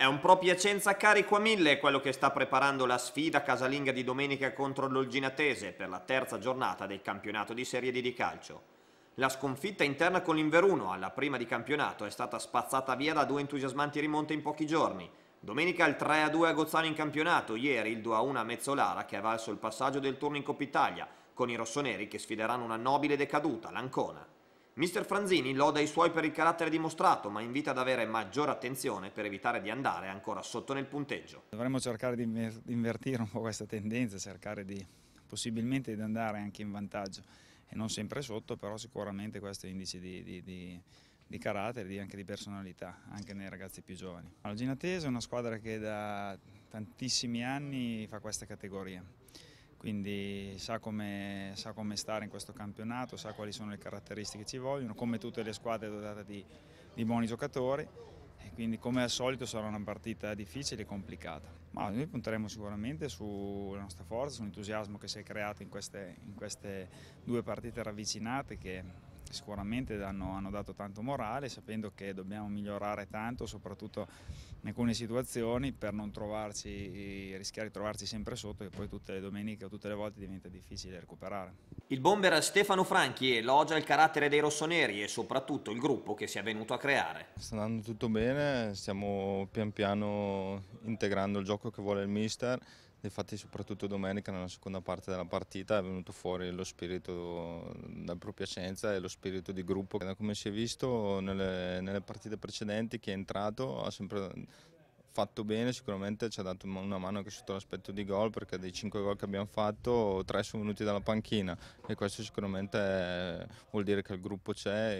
È un pro Piacenza carico a mille quello che sta preparando la sfida casalinga di domenica contro l'Olginatese per la terza giornata del campionato di Serie D di calcio. La sconfitta interna con l'Inveruno alla prima di campionato è stata spazzata via da due entusiasmanti rimonte in pochi giorni. Domenica il 3-2 a Gozzano in campionato, ieri il 2-1 a Mezzolara che ha valso il passaggio del turno in Coppa Italia, con i rossoneri che sfideranno una nobile decaduta, l'Ancona. Mister Franzini loda i suoi per il carattere dimostrato, ma invita ad avere maggiore attenzione per evitare di andare ancora sotto nel punteggio. Dovremmo cercare di invertire un po' questa tendenza, cercare di possibilmente di andare anche in vantaggio e non sempre sotto, però sicuramente questo è indice di, di, di di carattere e anche di personalità, anche nei ragazzi più giovani. Allora, Ginatese è una squadra che da tantissimi anni fa questa categoria quindi sa come, sa come, stare in questo campionato, sa quali sono le caratteristiche che ci vogliono, come tutte le squadre dotate di, di buoni giocatori e quindi come al solito sarà una partita difficile e complicata. Ma noi punteremo sicuramente sulla nostra forza, sull'entusiasmo che si è creato in queste, in queste due partite ravvicinate che sicuramente hanno, hanno, dato tanto morale, sapendo che dobbiamo migliorare tanto, soprattutto in alcune situazioni, per non trovarci, rischiare di trovarci sempre sotto, e poi tutte le domeniche o tutte le volte diventa difficile recuperare. Il bomber Stefano Franchi elogia il carattere dei rossoneri e soprattutto il gruppo che si è venuto a creare. Sta andando tutto bene, stiamo pian piano integrando il gioco che vuole il mister Infatti soprattutto domenica nella seconda parte della partita è venuto fuori lo spirito della propria scienza e lo spirito di gruppo. come si è visto nelle, nelle partite precedenti chi è entrato ha sempre fatto bene, sicuramente ci ha dato una mano anche sotto l'aspetto di gol perché dei 5 gol che abbiamo fatto 3 sono venuti dalla panchina e questo sicuramente eh, vuol dire che il gruppo c'è.